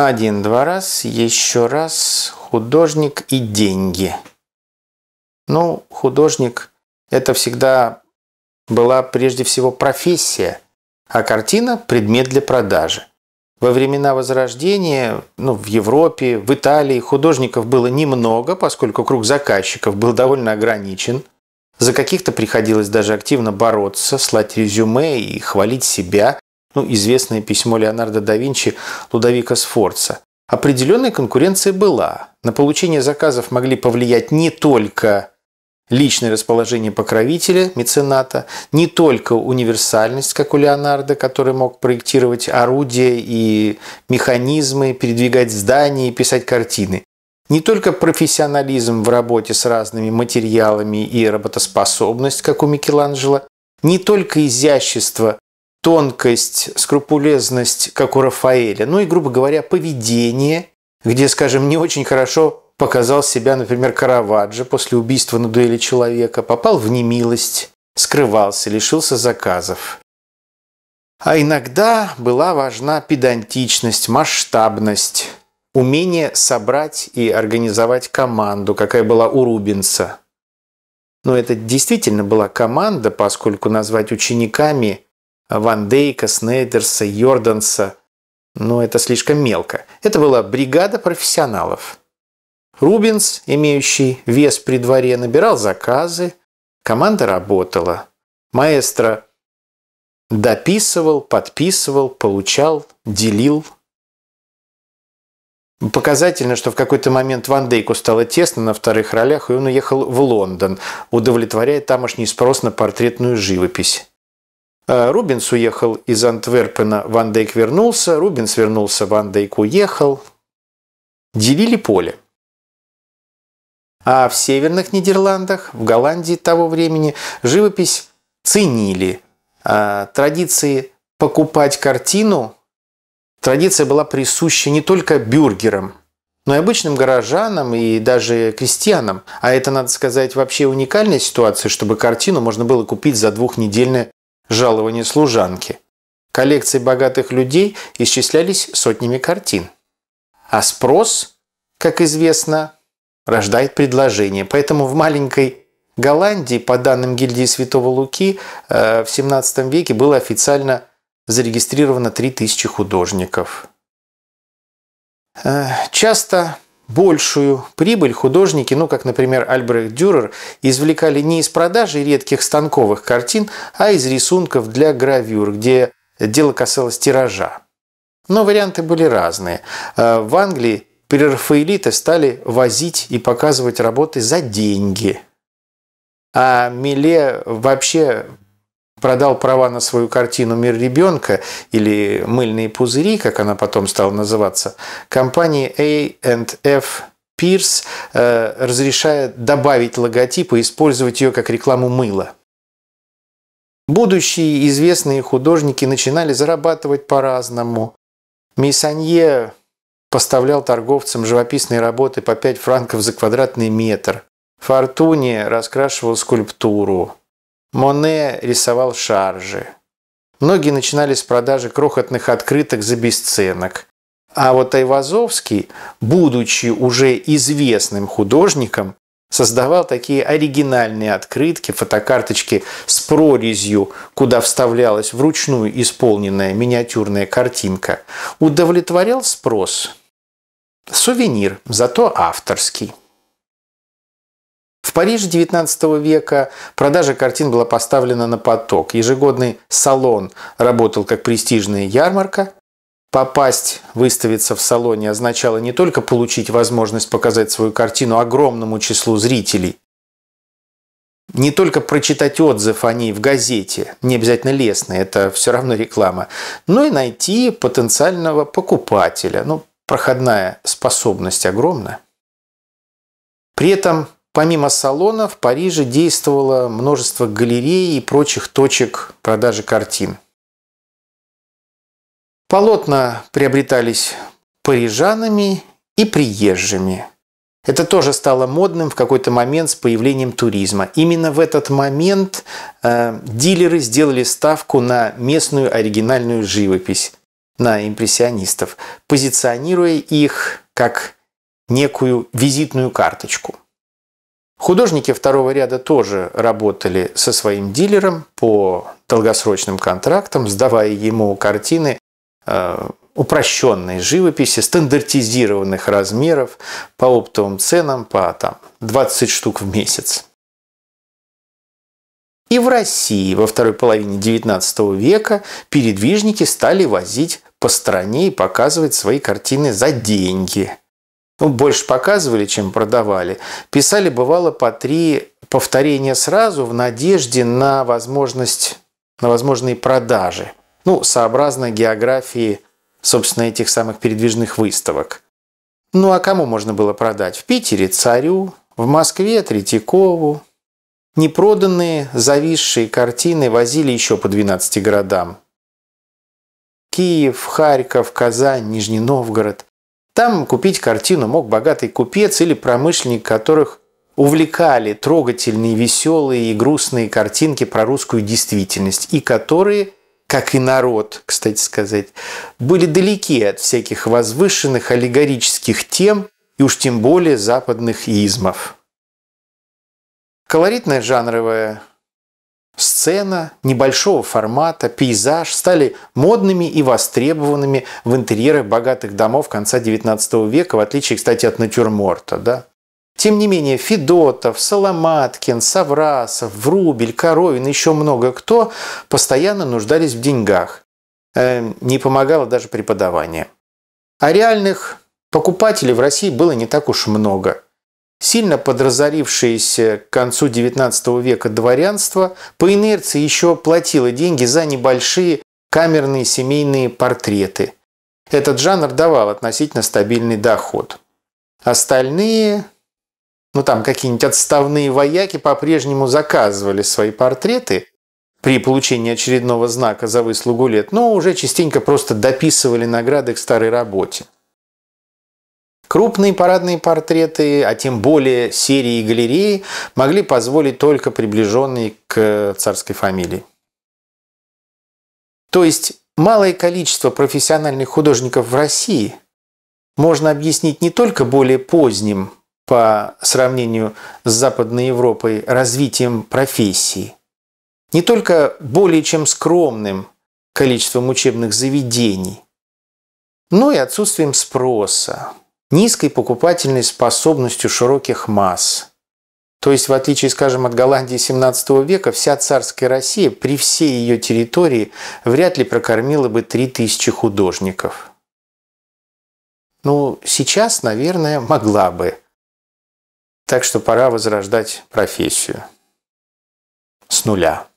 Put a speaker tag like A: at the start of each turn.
A: Один-два раз, еще раз, художник и деньги. Ну, художник – это всегда была прежде всего профессия, а картина – предмет для продажи. Во времена Возрождения, ну, в Европе, в Италии художников было немного, поскольку круг заказчиков был довольно ограничен. За каких-то приходилось даже активно бороться, слать резюме и хвалить себя, ну, известное письмо Леонардо да Винчи Лудовика Сфорца. Определенная конкуренция была. На получение заказов могли повлиять не только личное расположение покровителя, мецената, не только универсальность, как у Леонардо, который мог проектировать орудия и механизмы, передвигать здания и писать картины, не только профессионализм в работе с разными материалами и работоспособность, как у Микеланджело, не только изящество тонкость, скрупулезность, как у Рафаэля, ну и, грубо говоря, поведение, где, скажем, не очень хорошо показал себя, например, Караваджо после убийства на дуэли человека, попал в немилость, скрывался, лишился заказов. А иногда была важна педантичность, масштабность, умение собрать и организовать команду, какая была у Рубинса. Но это действительно была команда, поскольку назвать учениками Ван Дейка, Снейдерса, Йорданса. Но это слишком мелко. Это была бригада профессионалов. Рубинс, имеющий вес при дворе, набирал заказы. Команда работала. Маэстро дописывал, подписывал, получал, делил. Показательно, что в какой-то момент Ван Дейку стало тесно на вторых ролях, и он уехал в Лондон, удовлетворяя тамошний спрос на портретную живопись. Э, Рубинс уехал из Антверпена, Ван Дейк вернулся, Рубинс вернулся, Ван Дейк уехал. Делили поле. А в северных Нидерландах, в Голландии того времени, живопись ценили. А, традиции покупать картину, традиция была присуща не только бюргерам, но и обычным горожанам и даже крестьянам. А это, надо сказать, вообще уникальная ситуация, чтобы картину можно было купить за двухнедельное жалование служанки. Коллекции богатых людей исчислялись сотнями картин. А спрос, как известно, рождает предложение. Поэтому в маленькой Голландии, по данным гильдии Святого Луки, э, в 17 веке было официально зарегистрировано 3000 художников. Э, часто большую прибыль художники, ну как, например, Альбрехт Дюрер, извлекали не из продажи редких станковых картин, а из рисунков для гравюр, где дело касалось тиража. Но варианты были разные. Э, в Англии прерафаэлиты стали возить и показывать работы за деньги. А Миле вообще продал права на свою картину «Мир ребенка» или «Мыльные пузыри», как она потом стала называться, компании A&F Pierce э, разрешает добавить логотип и использовать ее как рекламу мыла. Будущие известные художники начинали зарабатывать по-разному. Мейсанье поставлял торговцам живописные работы по 5 франков за квадратный метр. Фортуни раскрашивал скульптуру. Моне рисовал шаржи. Многие начинали с продажи крохотных открыток за бесценок. А вот Айвазовский, будучи уже известным художником, создавал такие оригинальные открытки, фотокарточки с прорезью, куда вставлялась вручную исполненная миниатюрная картинка, удовлетворял спрос. Сувенир, зато авторский. В Париже XIX века продажа картин была поставлена на поток. Ежегодный салон работал как престижная ярмарка. Попасть, выставиться в салоне означало не только получить возможность показать свою картину огромному числу зрителей, не только прочитать отзыв о ней в газете, не обязательно лестный, это все равно реклама, но и найти потенциального покупателя. Ну, проходная способность огромна. При этом Помимо салона в Париже действовало множество галерей и прочих точек продажи картин. Полотна приобретались парижанами и приезжими. Это тоже стало модным в какой-то момент с появлением туризма. Именно в этот момент э, дилеры сделали ставку на местную оригинальную живопись, на импрессионистов, позиционируя их как некую визитную карточку. Художники второго ряда тоже работали со своим дилером по долгосрочным контрактам, сдавая ему картины э, упрощенной живописи, стандартизированных размеров, по оптовым ценам, по там, 20 штук в месяц. И в России во второй половине XIX века передвижники стали возить по стране и показывать свои картины за деньги – ну, больше показывали, чем продавали, писали, бывало, по три повторения сразу в надежде на возможность, на возможные продажи. Ну, сообразно географии, собственно, этих самых передвижных выставок. Ну, а кому можно было продать? В Питере – царю, в Москве – Третьякову. Непроданные, зависшие картины возили еще по 12 городам. Киев, Харьков, Казань, Нижний Новгород. Там купить картину мог богатый купец или промышленник, которых увлекали трогательные, веселые и грустные картинки про русскую действительность, и которые, как и народ, кстати сказать, были далеки от всяких возвышенных аллегорических тем и уж тем более западных измов. Колоритная жанровая сцена небольшого формата, пейзаж стали модными и востребованными в интерьерах богатых домов конца XIX века, в отличие, кстати, от натюрморта. Да? Тем не менее, Федотов, Соломаткин, Саврасов, Врубель, Коровин, еще много кто постоянно нуждались в деньгах. Эм, не помогало даже преподавание. А реальных покупателей в России было не так уж много – Сильно подразорившееся к концу XIX века дворянство по инерции еще платило деньги за небольшие камерные семейные портреты. Этот жанр давал относительно стабильный доход. Остальные, ну там какие-нибудь отставные вояки по-прежнему заказывали свои портреты при получении очередного знака за выслугу лет, но уже частенько просто дописывали награды к старой работе. Крупные парадные портреты, а тем более серии и галереи, могли позволить только приближенные к царской фамилии. То есть малое количество профессиональных художников в России можно объяснить не только более поздним по сравнению с Западной Европой развитием профессии, не только более чем скромным количеством учебных заведений, но и отсутствием спроса, низкой покупательной способностью широких масс. То есть, в отличие, скажем, от Голландии XVII века, вся царская Россия при всей ее территории вряд ли прокормила бы 3000 художников. Ну, сейчас, наверное, могла бы. Так что пора возрождать профессию. С нуля.